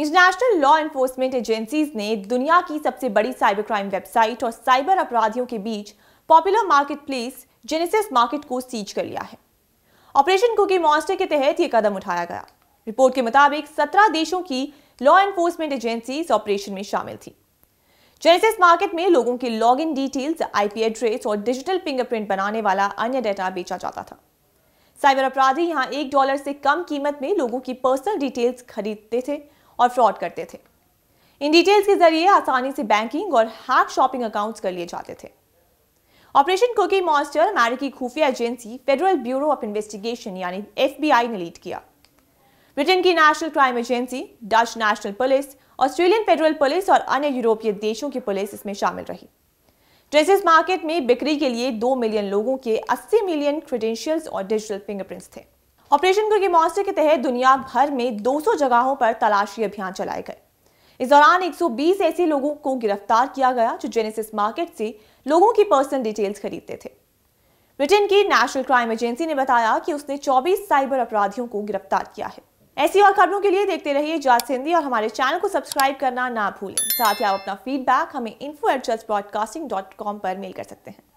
international law enforcement agencies ने दुनिया की सबसे बड़ी साइबर क्राइम वेबसाइट और साइबर अपराधियों के बीच popular market place Genesis market को सीज कर लिया है ऑपरेशन कुकी मॉन्स्टर के तहत ये कदम उठाया गया रिपोर्ट के मुताबिक सत्रह देशों की लॉ एनफोर्समेंट एजेंसीज ऑपरेशन में शामिल थी जेनेसिस मार्केट में लोगों के लॉगिन डिटेल्स आईपी एड्रेस और डिजिटल फिंगरप्रिंट बनाने वाला अन्य डेटा बेचा जाता था साइबर अपराधी यहां एक डॉलर से कम कीमत में लोगों की पर्सनल डिटेल्स खरीदते थे और फ्रॉड करते थे इन डिटेल्स के जरिए आसानी से बैंकिंग और हैक शॉपिंग अकाउंट्स कर लिए जाते थे ऑपरेशन कोकी मॉन्स्टर अमेरिकी खुफिया agency Federal Bureau of Investigation यानी एफबीआई ने लीड किया ब्रिटेन की National Crime Agency Dutch National Police Australian Federal Police और अन्य यूरोपीय देशों की पुलिस इसमें शामिल रही ड्रेसेस मार्केट में बिक्री के लिए दो मिलियन लोगों के 80 मिलियन क्रेडेंशियल्स और डिजिटल फिंगरप्रिंट्स थे ऑपरेशन गुर्गी मॉन्स्टर के तहत दुनिया भर में 200 जगहों पर तलाशी अभियान चलाए गए इस दौरान 120 ऐसे लोगों को गिरफ्तार किया गया जो जेनेसिस मार्केट से लोगों की पर्सनल डिटेल्स खरीदते थे ब्रिटेन की नेशनल क्राइम एजेंसी ने बताया कि उसने 24 साइबर अपराधियों को गिरफ्तार किया है ऐसी और खबरों के लिए देखते रहिए जात सिंधी और हमारे चैनल को सब्सक्राइब करना ना भूलें साथ ही आप अपना फीडबैक हमें इन्फो पर मेल कर सकते हैं